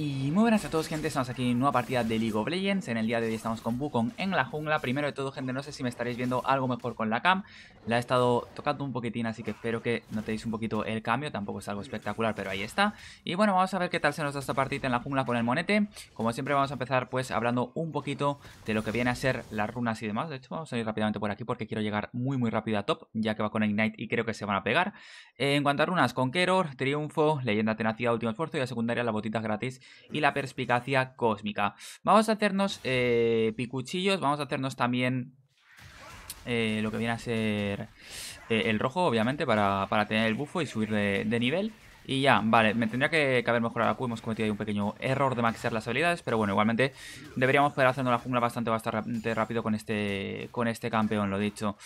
Y muy buenas a todos gente, estamos aquí en nueva partida de League of Legends En el día de hoy estamos con Wukong en la jungla Primero de todo gente, no sé si me estaréis viendo algo mejor con la cam La he estado tocando un poquitín, así que espero que notéis un poquito el cambio Tampoco es algo espectacular, pero ahí está Y bueno, vamos a ver qué tal se nos da esta partida en la jungla con el monete Como siempre vamos a empezar pues hablando un poquito de lo que viene a ser las runas y demás De hecho vamos a ir rápidamente por aquí porque quiero llegar muy muy rápido a top Ya que va con Ignite y creo que se van a pegar eh, En cuanto a runas, Conqueror, Triunfo, Leyenda Tenacidad, Último Esfuerzo y a secundaria, las botitas gratis y la perspicacia cósmica. Vamos a hacernos eh, picuchillos, vamos a hacernos también eh, lo que viene a ser eh, el rojo, obviamente, para, tener el bufo y subir de, nivel. Y ya, vale, me tendría que, haber mejorado la hemos cometido ahí un pequeño error de maxear las habilidades, pero bueno, igualmente deberíamos poder hacer una jungla bastante, bastante rápido con este, con este campeón, lo dicho.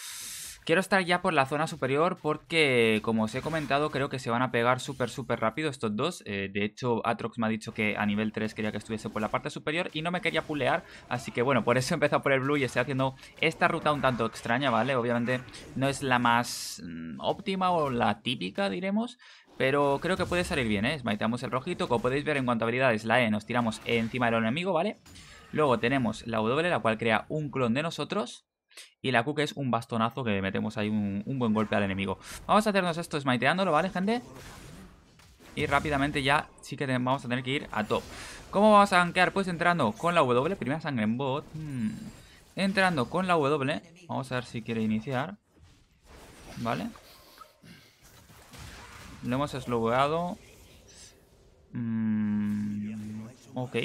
Quiero estar ya por la zona superior porque, como os he comentado, creo que se van a pegar súper, súper rápido estos dos. Eh, de hecho, Atrox me ha dicho que a nivel 3 quería que estuviese por la parte superior y no me quería pulear. Así que, bueno, por eso he empezado por el blue y estoy haciendo esta ruta un tanto extraña, ¿vale? Obviamente no es la más mm, óptima o la típica, diremos. Pero creo que puede salir bien, ¿eh? Smiteamos el rojito. Como podéis ver, en cuanto a habilidades, la E nos tiramos encima del enemigo, ¿vale? Luego tenemos la W, la cual crea un clon de nosotros. Y la Q que es un bastonazo que metemos ahí un, buen golpe al enemigo. Vamos a hacernos esto smiteándolo, ¿vale, gente? Y rápidamente ya sí que vamos a tener que ir a top. ¿Cómo vamos a gankear? Pues entrando con la W, primera sangre en bot. Hmm. Entrando con la W. Vamos a ver si quiere iniciar. Vale. Lo hemos slowado. Hmm, ok.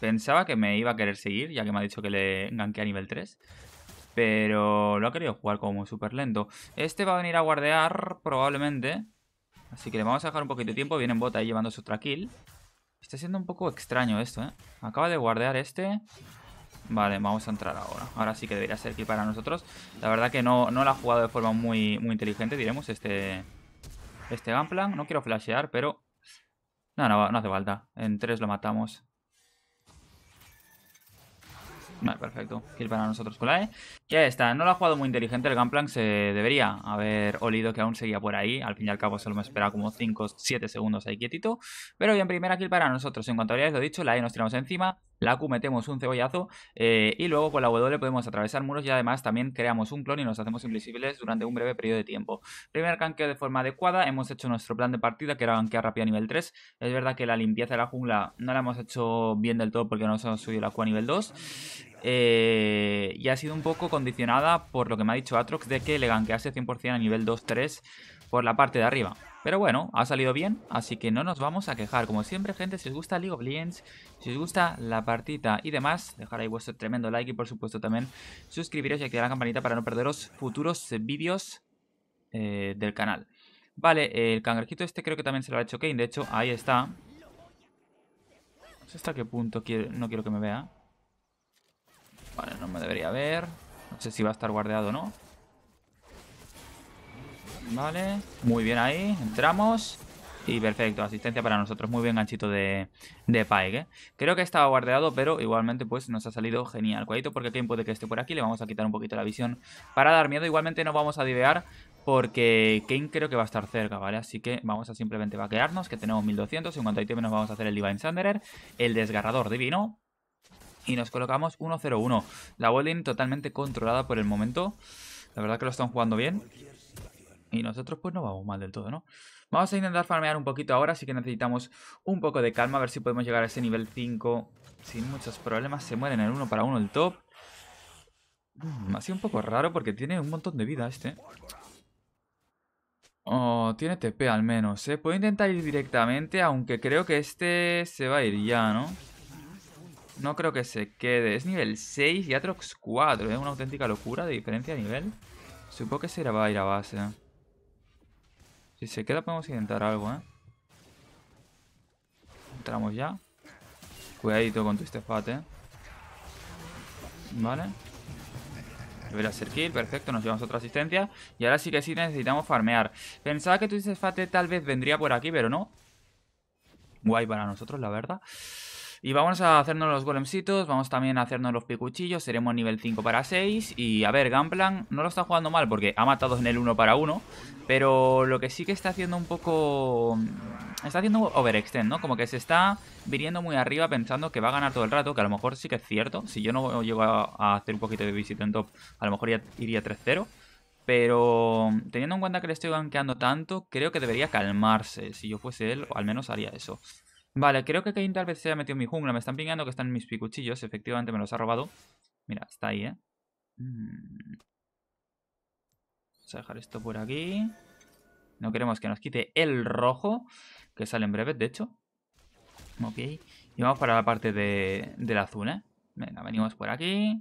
Pensaba que me iba a querer seguir, ya que me ha dicho que le ganqué a nivel 3. Pero lo ha querido jugar como súper lento. Este va a venir a guardear, probablemente. Así que le vamos a dejar un poquito de tiempo. Viene en bota ahí llevando su kill. Está siendo un poco extraño esto, ¿eh? Acaba de guardear este. Vale, vamos a entrar ahora. Ahora sí que debería ser aquí para nosotros. La verdad que no, no ha jugado de forma muy, muy inteligente, diremos, este, este Gunplan. No quiero flashear, pero... No, no, no hace falta. En tres lo matamos. Vale, perfecto. Kill para nosotros con la E Ya está, no lo ha jugado muy inteligente el Gunplank, se debería haber olido que aún seguía por ahí. Al fin y al cabo solo me esperaba como 5, 7 segundos ahí quietito. Pero bien, primera kill para nosotros. En cuanto habríais lo dicho, la E nos tiramos encima la Q metemos un cebollazo eh, y luego con la W podemos atravesar muros y además también creamos un clon y nos hacemos invisibles durante un breve periodo de tiempo. Primer canqueo de forma adecuada, hemos hecho nuestro plan de partida que era ganquear rápido a nivel 3. Es verdad que la limpieza de la jungla no la hemos hecho bien del todo porque nos hemos subido la Q a nivel 2. Eh, y ha sido un poco condicionada por lo que me ha dicho Atrox de que le ganquease 100% a nivel 2-3 por la parte de arriba. Pero bueno, ha salido bien, así que no nos vamos a quejar. Como siempre, gente, si os gusta League of Legends, si os gusta la partita y demás, dejad ahí vuestro tremendo like y por supuesto también suscribiros y activar la campanita para no perderos futuros vídeos eh, del canal. Vale, el cangrejito este creo que también se lo ha hecho Kane, de hecho, ahí está. No sé hasta qué punto no quiero que me vea. Vale, no me debería ver. No sé si va a estar guardeado o no. Vale, muy bien ahí, entramos. Y perfecto, asistencia para nosotros. Muy bien ganchito de, de ¿eh? Creo que estaba guardado, pero igualmente pues nos ha salido genial. Cuadito porque Kane puede que esté por aquí. Le vamos a quitar un poquito la visión para dar miedo. Igualmente no vamos a divear porque Kane creo que va a estar cerca, ¿vale? Así que vamos a simplemente vaquearnos, que tenemos 1200. En cuanto a nos vamos a hacer el Divine Sanderer, el desgarrador divino. Y nos colocamos 1-0-1. La Bolin totalmente controlada por el momento. La verdad que lo están jugando bien. Y nosotros pues no vamos mal del todo, ¿no? Vamos a intentar farmear un poquito ahora, así que necesitamos un poco de calma, a ver si podemos llegar a ese nivel 5 sin muchos problemas. Se mueren el uno para uno el top. Mm, ha sido un poco raro porque tiene un montón de vida este. Oh, tiene TP al menos, ¿eh? Puedo intentar ir directamente, aunque creo que este se va a ir ya, ¿no? No creo que se quede. Es nivel 6 y Atrox 4, Es ¿eh? Una auténtica locura de diferencia de nivel. Supongo que se va a ir a base. Si se queda podemos intentar algo, ¿eh? Entramos ya. Cuidadito con tu Fate, ¿eh? Vale. Debería ser kill, perfecto, nos llevamos otra asistencia. Y ahora sí que sí necesitamos farmear. Pensaba que tu Fate tal vez vendría por aquí, pero no. Guay para nosotros, la verdad. Y vamos a hacernos los golemcitos, vamos también a hacernos los picuchillos, seremos nivel 5 para 6. Y a ver, gamplan no lo está jugando mal porque ha matado en el 1 para 1. Pero lo que sí que está haciendo un poco... Está haciendo overextend, ¿no? Como que se está viniendo muy arriba pensando que va a ganar todo el rato, que a lo mejor sí que es cierto. Si yo no llego a hacer un poquito de visita en top, a lo mejor ya iría 3-0. Pero teniendo en cuenta que le estoy banqueando tanto, creo que debería calmarse. Si yo fuese él, al menos haría eso. Vale, creo que Kain tal vez se ha metido mi jungla. Me están pingando que están mis picuchillos. Efectivamente me los ha robado. Mira, está ahí, ¿eh? Mm. Vamos a dejar esto por aquí. No queremos que nos quite el rojo, que sale en breve, de hecho. Ok. Y vamos para la parte de, del azul, ¿eh? Venga, venimos por aquí.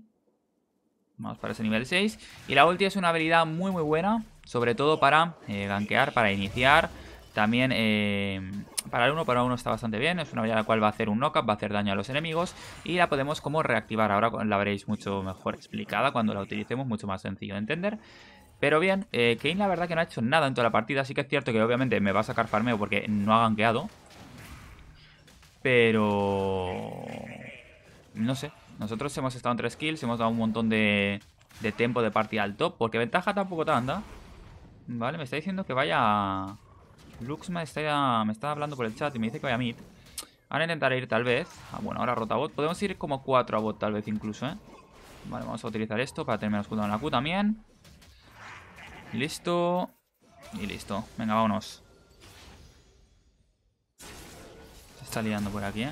Vamos para ese nivel 6. Y la ulti es una habilidad muy muy buena. Sobre todo para eh, gankear, para iniciar. También eh, para el 1 para 1 está bastante bien, es una habilidad la cual va a hacer un knock-up va a hacer daño a los enemigos y la podemos como reactivar. Ahora la veréis mucho mejor explicada cuando la utilicemos, mucho más sencillo de entender. Pero bien, eh, Kane la verdad que no ha hecho nada en toda la partida, así que es cierto que obviamente me va a sacar farmeo porque no ha ganqueado. Pero... No sé, nosotros hemos estado en 3 kills, hemos dado un montón de, de tempo de partida al top, porque ventaja tampoco tanta. Vale, me está diciendo que vaya... Lux me está, hablando por el chat y me dice que vaya mid. Ahora intentaré ir tal vez. Ah, bueno, ahora rota bot Podemos ir como cuatro a bot tal vez incluso, ¿eh? Vale, vamos a utilizar esto para tener menos cuidado en la Q también. Listo. Y listo. Venga, vámonos. Se está liando por aquí, ¿eh?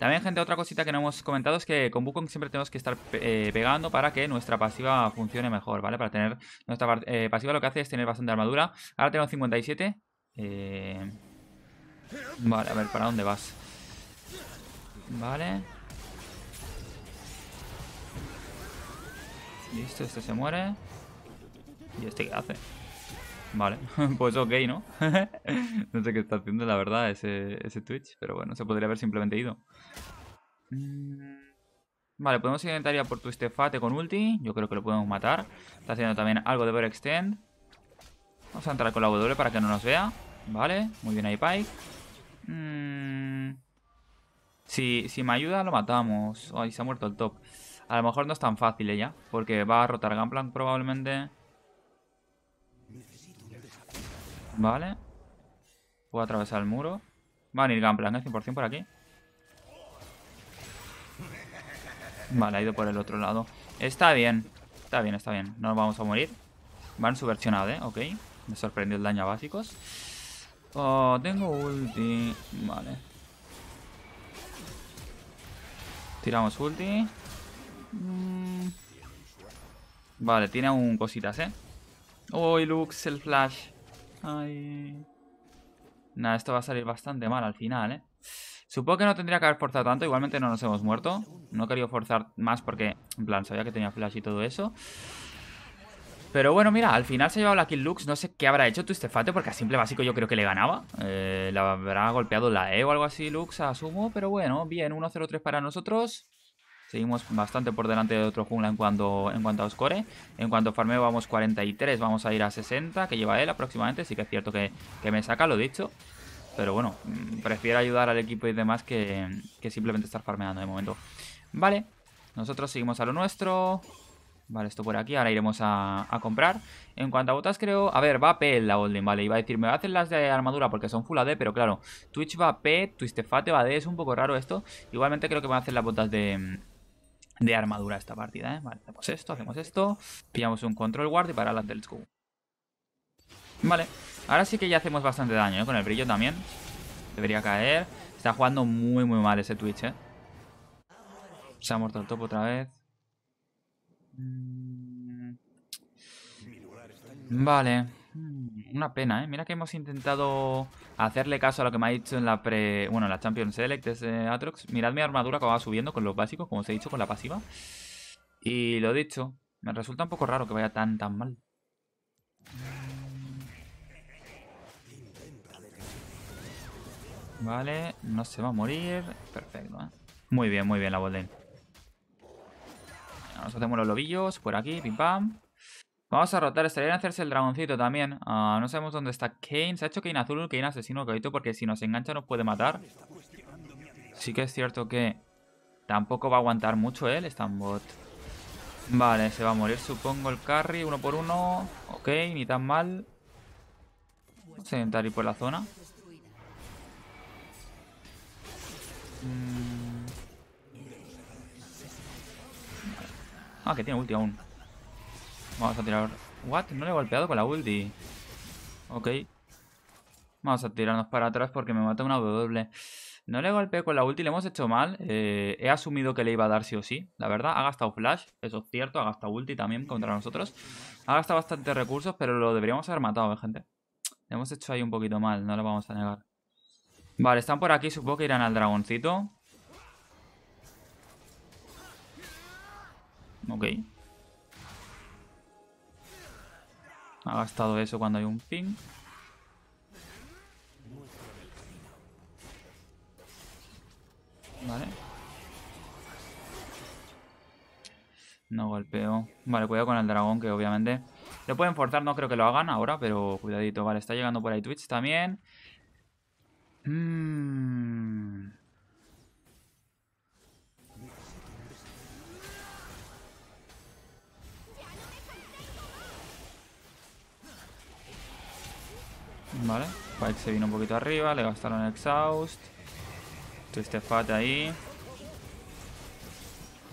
También, gente, otra cosita que no hemos comentado es que con Wukong siempre tenemos que estar eh, pegando para que nuestra pasiva funcione mejor, ¿vale? Para tener nuestra eh, pasiva lo que hace es tener bastante armadura. Ahora tenemos 57. Eh, vale, a ver, ¿para dónde vas? Vale. Listo, este se muere. ¿Y este qué hace? Vale, pues ok, ¿no? no sé qué está haciendo, la verdad, ese, ese Twitch, pero bueno, se podría haber simplemente ido. Mm, vale, podemos intentar ya por tu Fate con ulti. Yo creo que lo podemos matar. Está haciendo también algo de Extend Vamos a entrar con la W para que no nos vea. Vale, muy bien ahí Pike. Mm, si, si me ayuda lo matamos. Ay, se ha muerto el top. A lo mejor no es tan fácil ella, porque va a rotar Gunplant probablemente. Vale. Puedo atravesar el muro. Van a ir 100% por aquí. Vale, ha ido por el otro lado. Está bien. Está bien, está bien. No nos vamos a morir. Van subversionado, ¿eh? Ok. Me sorprendió el daño a básicos. Oh, tengo ulti. Vale. Tiramos ulti. Mm. Vale, tiene un cositas, ¿eh? Uy, oh, Lux, el flash. Nada, esto va a salir bastante mal al final, ¿eh? Supongo que no tendría que haber forzado tanto. Igualmente no nos hemos muerto. No he querido forzar más porque, en plan, sabía que tenía flash y todo eso. Pero bueno, mira, al final se ha llevado la kill Lux. No sé qué habrá hecho Twistefate porque a simple básico yo creo que le ganaba. Eh, la habrá golpeado la E o algo así Lux, asumo. Pero bueno, bien, 1-0-3 para nosotros. Seguimos bastante por delante de otro jungla en cuanto, en cuanto a score. En cuanto a farmeo vamos 43, vamos a ir a 60, que lleva él aproximadamente. Sí que es cierto que, me saca, lo dicho. Pero bueno, mm, prefiero ayudar al equipo y demás que, simplemente estar farmeando de momento. Vale, nosotros seguimos a lo nuestro. Vale, esto por aquí, ahora iremos a, comprar. En cuanto a botas, creo... A ver, va P en la holding, vale. Iba a decir, me va a hacer las de armadura porque son full AD, pero claro. Twitch va a P, Twistefate va D, es un poco raro esto. Igualmente creo que me va a hacer las botas de, de armadura esta partida, ¿eh? Vale, hacemos esto, hacemos esto. Pillamos un control guard y para adelante, el Vale, ahora sí que ya hacemos bastante daño, ¿eh? Con el brillo también. Debería caer. Está jugando muy, muy mal ese Twitch, ¿eh? Se ha muerto el top otra vez. Mm. Vale una pena, ¿eh? Mira que hemos intentado hacerle caso a lo que me ha dicho en la pre... Bueno, en la Champions Select de Atrox. Mirad mi armadura que va subiendo con los básicos, como os he dicho, con la pasiva. Y lo dicho, me resulta un poco raro que vaya tan, tan mal. Vale, no se va a morir. Perfecto, ¿eh? Muy bien, muy bien la Bolden. Nos hacemos los lobillos por aquí, pim pam. Vamos a rotar, estaría bien hacerse el dragoncito también. Ah, no sabemos dónde está Kane. Se ha hecho Kane azul, Kane asesino, ahorita porque si nos engancha nos puede matar. Sí que es cierto que tampoco va a aguantar mucho él, ¿eh? bot. Vale, se va a morir, supongo, el carry, uno por uno. Ok, ni tan mal. Vamos a intentar ir por la zona. Mm. Ah, que tiene ulti aún. Vamos a tirar... What? No le he golpeado con la ulti. Ok. Vamos a tirarnos para atrás porque me mata una W. No le golpeé con la ulti, le hemos hecho mal. Eh, he asumido que le iba a dar sí o sí. La verdad, ha gastado flash, eso es cierto. Ha gastado ulti también contra nosotros. Ha gastado bastante recursos, pero lo deberíamos haber matado, eh, gente? Le hemos hecho ahí un poquito mal, no lo vamos a negar. Vale, están por aquí, supongo que irán al dragoncito. Ok. Ha gastado eso cuando hay un ping. Vale. No golpeo. Vale, cuidado con el dragón, que obviamente... Le pueden forzar, no creo que lo hagan ahora, pero cuidadito. Vale, está llegando por ahí Twitch también. Vale, Pike se vino un poquito arriba, le gastaron el exhaust. Triste Fat ahí.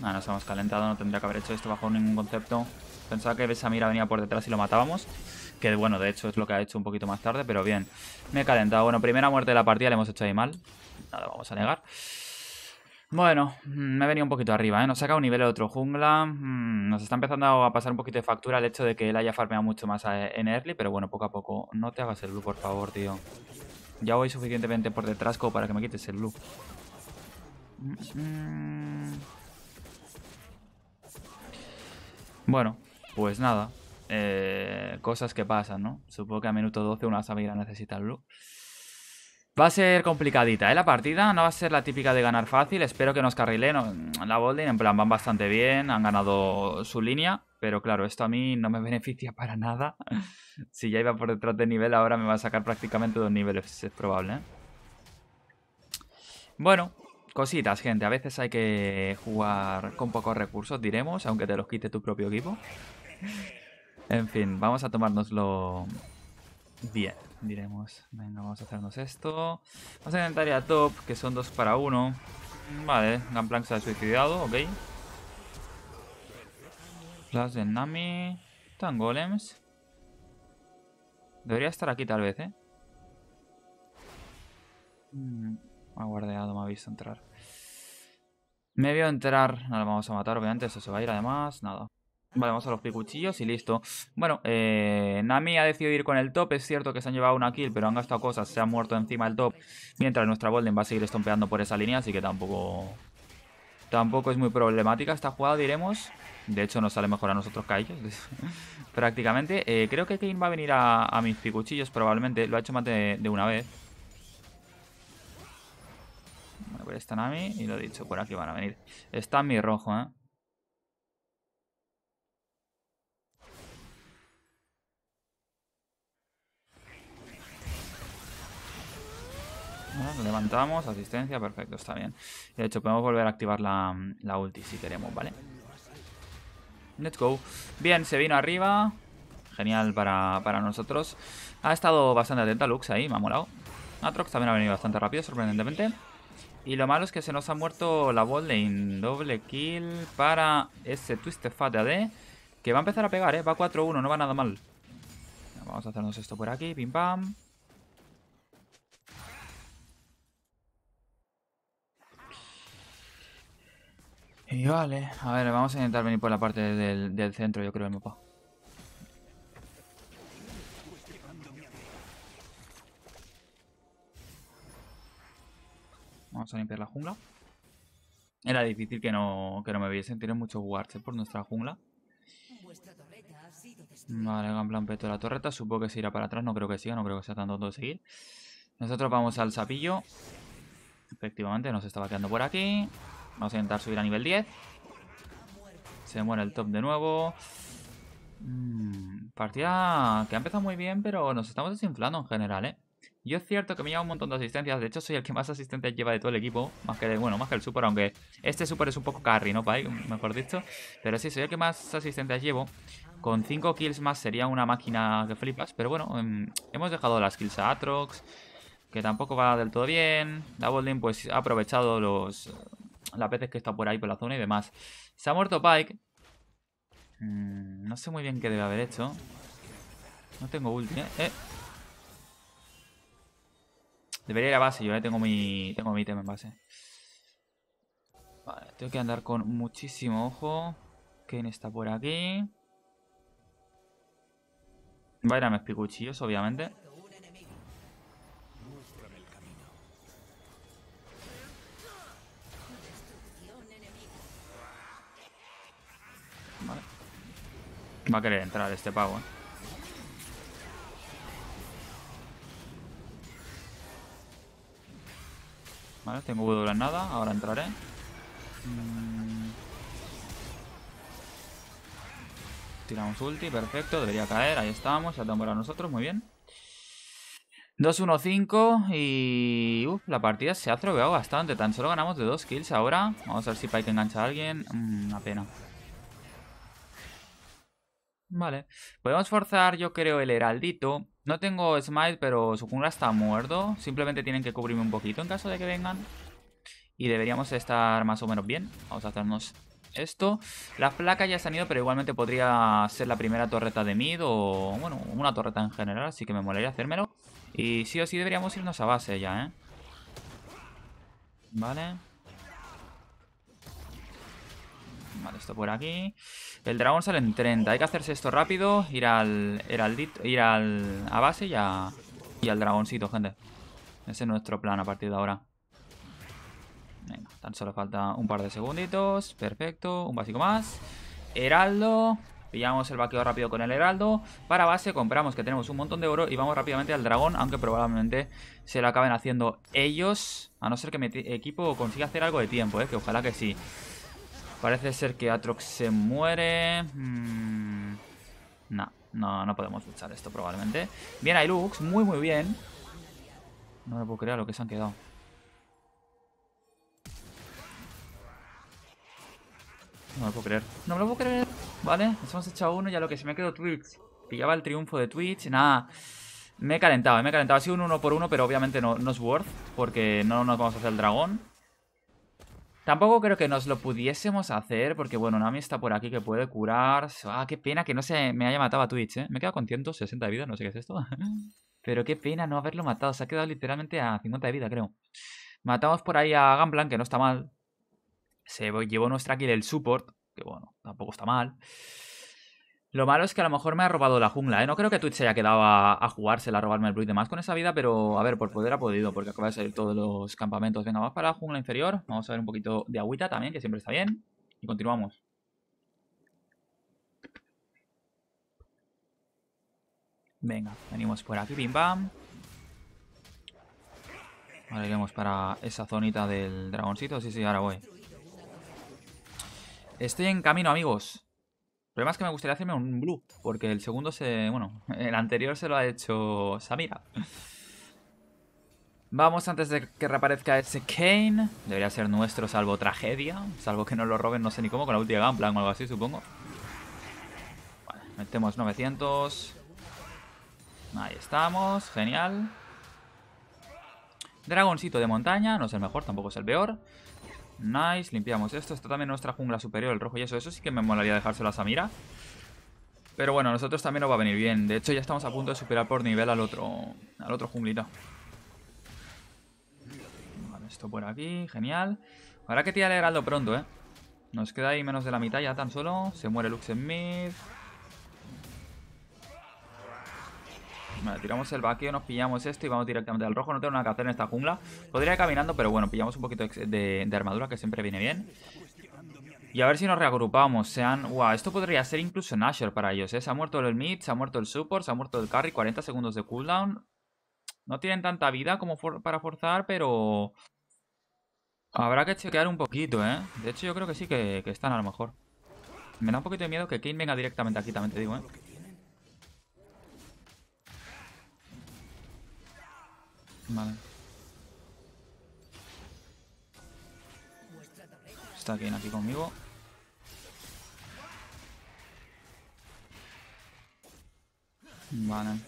Ah, nos hemos calentado, no tendría que haber hecho esto bajo ningún concepto. Pensaba que Besamira venía por detrás y lo matábamos. Que bueno, de hecho es lo que ha hecho un poquito más tarde, pero bien. Me he calentado. Bueno, primera muerte de la partida, le hemos hecho ahí mal. Nada, vamos a negar. Bueno, mm, me he venido un poquito arriba, ¿eh? Nos saca un nivel de otro jungla. Mm, nos está empezando a pasar un poquito de factura el hecho de que él haya farmeado mucho más eh, en early, pero bueno, poco a poco. No te hagas el blue, por favor, tío. Ya voy suficientemente por detrás como para que me quites el blue. Mm, bueno, pues nada. Eh, cosas que pasan, ¿no? Supongo que a minuto 12 una a necesita el blue. Va a ser complicadita, ¿eh? La partida no va a ser la típica de ganar fácil. Espero que nos carrilen la Bolding. En plan, van bastante bien, han ganado su línea. Pero claro, esto a mí no me beneficia para nada. si ya iba por detrás de nivel, ahora me va a sacar prácticamente dos niveles. Es probable, ¿eh? Bueno, cositas, gente. A veces hay que jugar con pocos recursos, diremos. Aunque te los quite tu propio equipo. en fin, vamos a tomárnoslo bien diremos. Venga, vamos a hacernos esto. Vamos a intentar a top, que son dos para uno. Mm, vale, Gunplank se ha suicidado, ok. Flash de Nami. Tan golems. Debería estar aquí tal vez, ¿eh? Me mm, ha guardeado, me ha visto entrar. Me veo entrar. No lo vamos a matar, obviamente. Eso se va a ir además. Nada. Vale, vamos a los picuchillos y listo. Bueno, eh, Nami ha decidido ir con el top. Es cierto que se han llevado una kill, pero han gastado cosas. Se ha muerto encima del top. Mientras nuestra Golden va a seguir estompeando por esa línea, así que tampoco... Tampoco es muy problemática esta jugada, diremos. De hecho, nos sale mejor a nosotros que a ellos. Prácticamente. Eh, creo que Kane va a venir a, mis picuchillos, probablemente. Lo ha hecho más de, una vez. Bueno, pues está Nami y lo he dicho. Por aquí van a venir. Está mi rojo, ¿eh? levantamos, asistencia, perfecto, está bien. De hecho, podemos volver a activar la, la ulti si queremos, ¿vale? Let's go. Bien, se vino arriba. Genial para, nosotros. Ha estado bastante atenta Lux ahí, me ha molado. Atrox también ha venido bastante rápido, sorprendentemente. Y lo malo es que se nos ha muerto la Lane. Doble kill para ese Twisted Fat de AD. Que va a empezar a pegar, ¿eh? Va 4-1, no va nada mal. Vamos a hacernos esto por aquí, pim pam. Y vale, a ver, vamos a intentar venir por la parte del, centro, yo creo, el mapa. Vamos a limpiar la jungla. Era difícil que no, que no me viesen. Tienen muchos guards eh, por nuestra jungla. Vale, plan peto la torreta. Supongo que se irá para atrás. No creo que siga, no creo que sea tan tonto de seguir. Nosotros vamos al sapillo. Efectivamente, nos estaba quedando por aquí. Vamos a intentar subir a nivel 10. Se muere el top de nuevo. Mm, partida que ha empezado muy bien, pero nos estamos desinflando en general, ¿eh? Yo es cierto que me llevo un montón de asistencias. De hecho, soy el que más asistencias lleva de todo el equipo. Más que, bueno, más que el super, aunque este super es un poco carry, ¿no, Pai? Mejor dicho. Pero sí, soy el que más asistencias llevo. Con 5 kills más sería una máquina que flipas. Pero bueno, em, hemos dejado las kills a Atrox. Que tampoco va del todo bien. Double pues ha aprovechado los, las veces que está por ahí por la zona y demás. Se ha muerto Pike. Mm, no sé muy bien qué debe haber hecho. No tengo ulti, ¿eh? eh. Debería ir a base, yo ya eh. tengo mi, tengo mi tema en base. Vale, tengo que andar con muchísimo ojo. quién está por aquí. Va a ir a mis picuchillos, obviamente. Va a querer entrar este pavo, eh. Vale, tengo W en nada, ahora entraré. Mm. Tiramos ulti, perfecto, debería caer, ahí estamos, ya tenemos a nosotros, muy bien. 2-1-5 y... Uf, la partida se ha trobeado bastante, tan solo ganamos de 2 kills ahora. Vamos a ver si Pike engancha a alguien, mm, una pena. Vale. Podemos forzar, yo creo, el heraldito. No tengo smite, pero su jungla está muerto. Simplemente tienen que cubrirme un poquito en caso de que vengan. Y deberíamos estar más o menos bien. Vamos a hacernos esto. Las placas ya se han ido, pero igualmente podría ser la primera torreta de mid o, bueno, una torreta en general, así que me molaría hacérmelo. Y sí o sí deberíamos irnos a base ya, ¿eh? Vale. Vale, esto por aquí. El dragón sale en 30. Hay que hacerse esto rápido. Ir al. Heraldito, ir al. a base y Y al dragoncito, gente. Ese es nuestro plan a partir de ahora. Venga, tan solo falta un par de segunditos. Perfecto. Un básico más. Heraldo. Pillamos el vaqueo rápido con el heraldo. Para base compramos que tenemos un montón de oro y vamos rápidamente al dragón, aunque probablemente se lo acaben haciendo ellos. A no ser que mi equipo consiga hacer algo de tiempo, ¿eh? que ojalá que sí. Parece ser que Atrox se muere. Mm. no, no, podemos luchar esto probablemente. Bien, Ailux, muy muy bien. No me puedo creer lo que se han quedado. No me lo puedo creer. No me lo puedo creer. Vale, nos hemos echado uno y lo que se me quedó Twitch. Pillaba el triunfo de Twitch. Nada. Me he calentado, me he calentado. Ha sido un uno por uno, pero obviamente no es worth. Porque no nos vamos a hacer el dragón. Tampoco creo que nos lo pudiésemos hacer, porque bueno, Nami está por aquí que puede curar. Ah, qué pena que no se me haya matado a Twitch, ¿eh? Me he quedado con 160 de vida, no sé qué es esto. Pero qué pena no haberlo matado. Se ha quedado literalmente a 50 de vida, creo. Matamos por ahí a Gamblan, que no está mal. Se llevó nuestra aquí del support, que bueno, tampoco está mal. Lo malo es que a lo mejor me ha robado la jungla, ¿eh? No creo que Twitch se haya quedado a, jugársela, a robarme el blue y demás con esa vida, pero a ver, por poder ha podido, porque acaba de salir todos los campamentos. Venga, vamos para la jungla inferior. Vamos a ver un poquito de agüita también, que siempre está bien. Y continuamos. Venga, venimos por aquí, pim pam. Ahora iremos para esa zonita del dragoncito. Sí, sí, ahora voy. Estoy en camino, amigos problema es que me gustaría hacerme un blue, porque el segundo se... Bueno, el anterior se lo ha hecho Samira. Vamos antes de que reaparezca ese Kane. Debería ser nuestro, salvo tragedia. Salvo que no lo roben, no sé ni cómo, con la última Gunplan o algo así, supongo. Vale, metemos 900. Ahí estamos, genial. Dragoncito de montaña, no es el mejor, tampoco es el peor. Nice, limpiamos esto. Está también nuestra jungla superior, el rojo y eso. Eso sí que me molaría dejárselo a Samira. Pero bueno, a nosotros también nos va a venir bien. De hecho, ya estamos a punto de superar por nivel al otro, al otro junglita. Vale, esto por aquí, genial. Habrá que tirar el heraldo pronto, ¿eh? Nos queda ahí menos de la mitad ya tan solo. Se muere Lux en mid. Vale, tiramos el vacío, nos pillamos esto y vamos directamente al rojo. No tengo nada que hacer en esta jungla. Podría ir caminando, pero bueno, pillamos un poquito de, armadura que siempre viene bien. Y a ver si nos reagrupamos, sean... Wow, esto podría ser incluso Nashor para ellos, ¿eh? Se ha muerto el mid, se ha muerto el support, se ha muerto el carry, 40 segundos de cooldown. No tienen tanta vida como para forzar, pero... Habrá que chequear un poquito, ¿eh? De hecho, yo creo que sí que, que están a lo mejor. Me da un poquito de miedo que Kane venga directamente aquí, también te digo, ¿eh? Vale. Está bien aquí conmigo. Vale.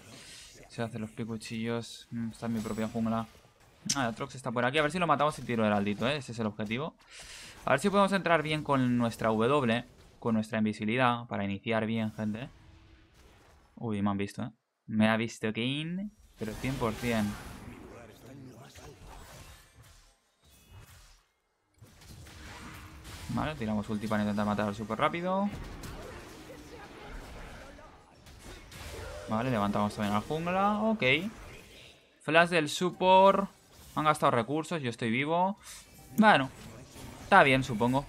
Se hacen los picuchillos. Mm, está en mi propia jungla. Ah, Trox está por aquí. A ver si lo matamos y tiro el heraldito ¿eh? Ese es el objetivo. A ver si podemos entrar bien con nuestra W. Con nuestra invisibilidad. Para iniciar bien, gente. Uy, me han visto, ¿eh? Me ha visto Kane. Pero 100%. Vale, tiramos ulti para intentar matar súper rápido. Vale, levantamos también la jungla. Ok. Flash del support. Han gastado recursos, yo estoy vivo. Bueno, está bien, supongo.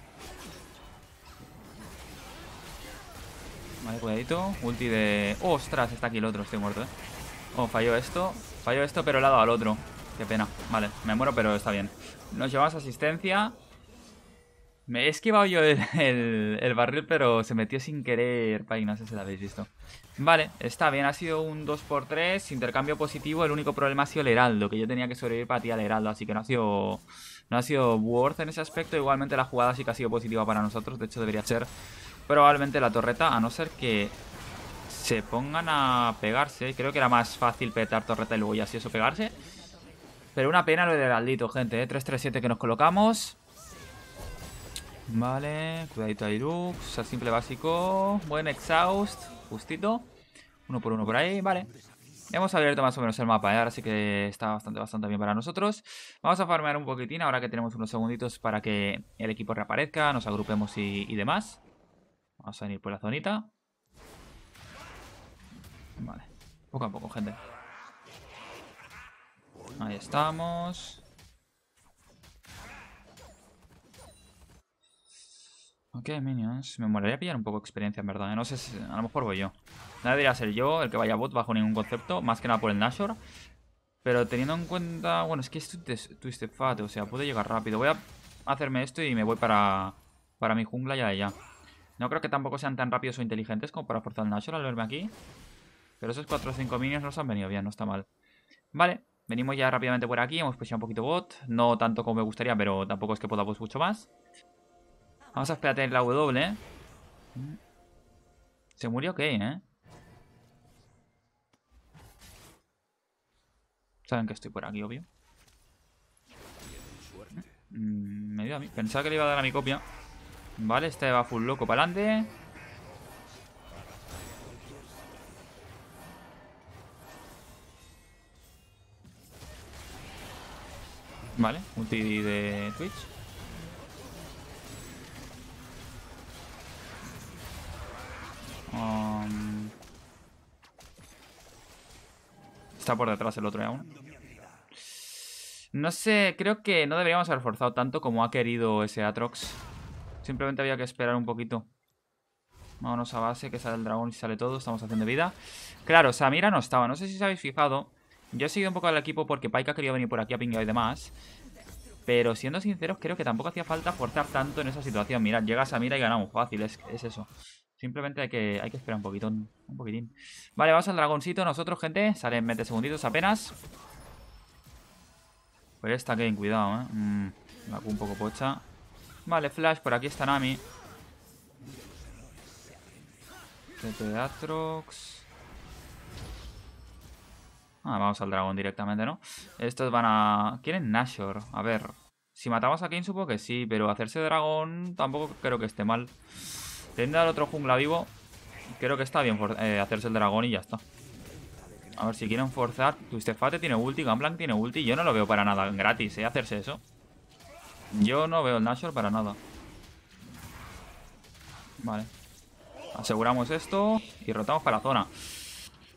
Vale, cuidadito. Ulti de... ¡Ostras! Está aquí el otro, estoy muerto, ¿eh? Oh, falló esto. Falló esto, pero le ha dado al otro. Qué pena. Vale, me muero, pero está bien. Nos llevamos asistencia. Me he esquivado yo el, barril, pero se metió sin querer, Pai, no sé si lo habéis visto. Vale, está bien, ha sido un 2x3, intercambio positivo, el único problema ha sido el heraldo, que yo tenía que sobrevivir para ti al heraldo, así que no ha sido no ha sido worth en ese aspecto, igualmente la jugada sí que ha sido positiva para nosotros, de hecho debería ser probablemente la torreta, a no ser que se pongan a pegarse, creo que era más fácil petar torreta y luego ya si eso pegarse. Pero una pena lo del heraldito, gente, ¿eh? 3-3-7 que nos colocamos... Vale, cuidadito a Irux, simple básico. Buen exhaust, justito. Uno por uno por ahí, vale. Hemos abierto más o menos el mapa, ¿eh? ahora sí que está bastante, bastante bien para nosotros. Vamos a farmear un poquitín ahora que tenemos unos segunditos para que el equipo reaparezca, nos agrupemos y, y demás. Vamos a venir por la zonita. Vale, poco a poco, gente. Ahí estamos. Ok, minions. Me molaría pillar un poco de experiencia, en verdad. ¿eh? No sé A lo mejor voy yo. Nadie debería ser yo el que vaya bot bajo ningún concepto. Más que nada por el Nashor. Pero teniendo en cuenta... Bueno, es que es Twisted Fat. O sea, puede llegar rápido. Voy a hacerme esto y me voy para... mi jungla ya de allá. No creo que tampoco sean tan rápidos o inteligentes como para forzar el Nashor al verme aquí. Pero esos 4 o 5 minions nos han venido bien. No está mal. Vale. Venimos ya rápidamente por aquí. Hemos puesto un poquito bot. No tanto como me gustaría, pero tampoco es que podamos mucho más. Vamos a esperar a tener la W. Se murió ok, ¿eh? Saben que estoy por aquí, obvio. Mm, me dio a mí. Pensaba que le iba a dar a mi copia. Vale, este va full loco para adelante. Vale, ulti de Twitch. por detrás el otro ¿eh, aún. No sé, creo que no deberíamos haber forzado tanto como ha querido ese Atrox. Simplemente había que esperar un poquito. Vámonos a base, que sale el dragón y sale todo. Estamos haciendo vida. Claro, Samira no estaba. No sé si os habéis fijado. Yo he seguido un poco al equipo porque Paika quería venir por aquí a pinguear y demás. Pero siendo sinceros, creo que tampoco hacía falta forzar tanto en esa situación. Mirad, llega Samira y ganamos. Fácil, es eso. Simplemente hay que, hay que esperar un poquitón. Un poquitín. Vale, vamos al dragoncito nosotros, gente. Salen en 20 segunditos apenas. pero esta que cuidado, eh. Mm, un poco pocha. Vale, Flash, por aquí está Nami. de Atrox. Ah, vamos al dragón directamente, ¿no? Estos van a... Quieren Nashor. A ver. Si matamos a Kane supongo que sí, pero hacerse dragón tampoco creo que esté mal. Tendrá al otro jungla vivo. Creo que está bien eh, hacerse el dragón y ya está. A ver, si quieren forzar... Twistefate tiene ulti, Gangplank tiene ulti. Yo no lo veo para nada gratis, ¿eh? Hacerse eso. Yo no veo el Nashor para nada. Vale. Aseguramos esto y rotamos para la zona.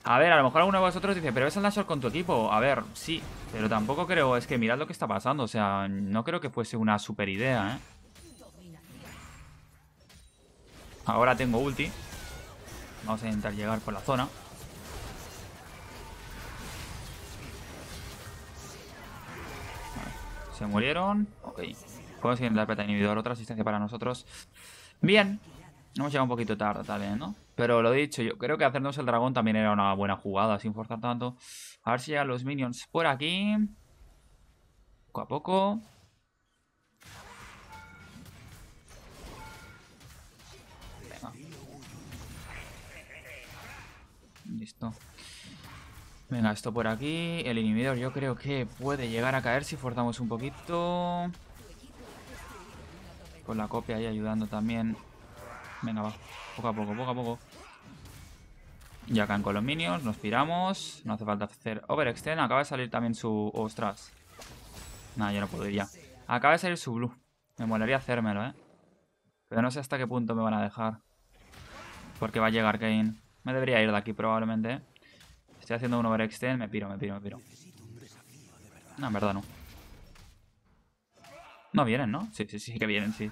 A ver, a lo mejor alguno de vosotros dice, pero ves el Nashor con tu equipo. A ver, sí, pero tampoco creo... Es que mirad lo que está pasando. O sea, no creo que fuese una super idea, ¿eh? Ahora tengo ulti. Vamos a intentar llegar por la zona. Se murieron. Ok. Podemos intentar plata inhibidor. Otra asistencia para nosotros. Bien. Hemos llegado un poquito tarde vez, ¿no? Pero lo dicho, yo creo que hacernos el dragón también era una buena jugada, sin forzar tanto. A ver si llegan los minions por aquí. Poco a poco. Venga, esto por aquí. El inhibidor yo creo que puede llegar a caer si forzamos un poquito. Con la copia ahí ayudando también. Venga, va. Poco a poco, poco a poco. Y acá en los nos tiramos. No hace falta hacer overextend. Acaba de salir también su... ¡Ostras! Nada, yo no puedo ir ya. Acaba de salir su blue. Me molaría hacérmelo, ¿eh? Pero no sé hasta qué punto me van a dejar. Porque va a llegar Kane. Me debería ir de aquí probablemente. Estoy haciendo un overextend. Me piro, me piro, me piro. No, en verdad no. No vienen, ¿no? Sí, sí, sí que vienen, sí.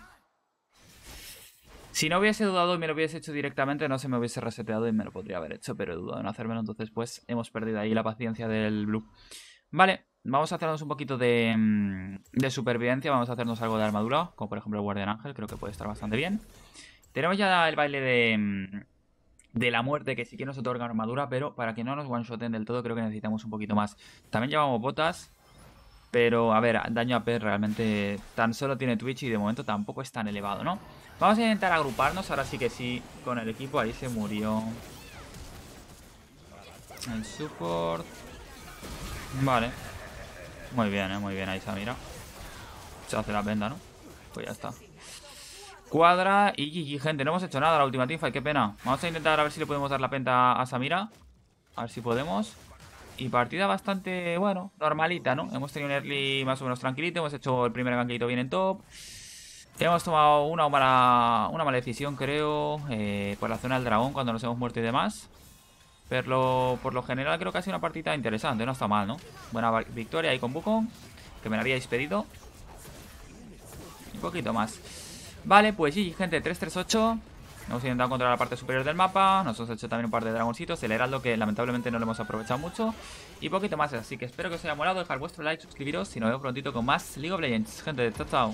Si no hubiese dudado y me lo hubiese hecho directamente, no se me hubiese reseteado y me lo podría haber hecho, pero he dudado en hacérmelo, entonces pues hemos perdido ahí la paciencia del blue. Vale, vamos a hacernos un poquito de, mm, de supervivencia, vamos a hacernos algo de armadura, como por ejemplo el guardián ángel, creo que puede estar bastante bien. Tenemos ya el baile de, mm, de la muerte, que sí que nos otorga armadura, pero para que no nos one-shoten del todo creo que necesitamos un poquito más. También llevamos botas, pero a ver, daño a P realmente tan solo tiene Twitch y de momento tampoco es tan elevado, ¿no? Vamos a intentar agruparnos, ahora sí que sí, con el equipo, ahí se murió. El support... Vale. Muy bien, ¿eh? muy bien, ahí se mira. Se hace la venda, ¿no? Pues ya está. Cuadra y gente. No hemos hecho nada la última teamfight, qué pena. Vamos a intentar a ver si le podemos dar la penta a Samira. A ver si podemos. Y partida bastante, bueno, normalita, ¿no? Hemos tenido un early más o menos tranquilito. Hemos hecho el primer ganquito bien en top. Hemos tomado una mala, una mala decisión, creo, eh, por la zona del dragón cuando nos hemos muerto y demás. Pero por lo general creo que ha sido una partida interesante, no está mal, ¿no? Buena victoria ahí con Bukong, que me la habíais pedido. Un poquito más. Vale, pues sí, gente, 338. Hemos intentado encontrar la parte superior del mapa. Nos hemos hecho también un par de dragoncitos. El heraldo que lamentablemente no lo hemos aprovechado mucho. Y poquito más. Así que espero que os haya molado. Dejar vuestro like, suscribiros. Y nos vemos prontito con más League of Legends. Gente, chao, chao.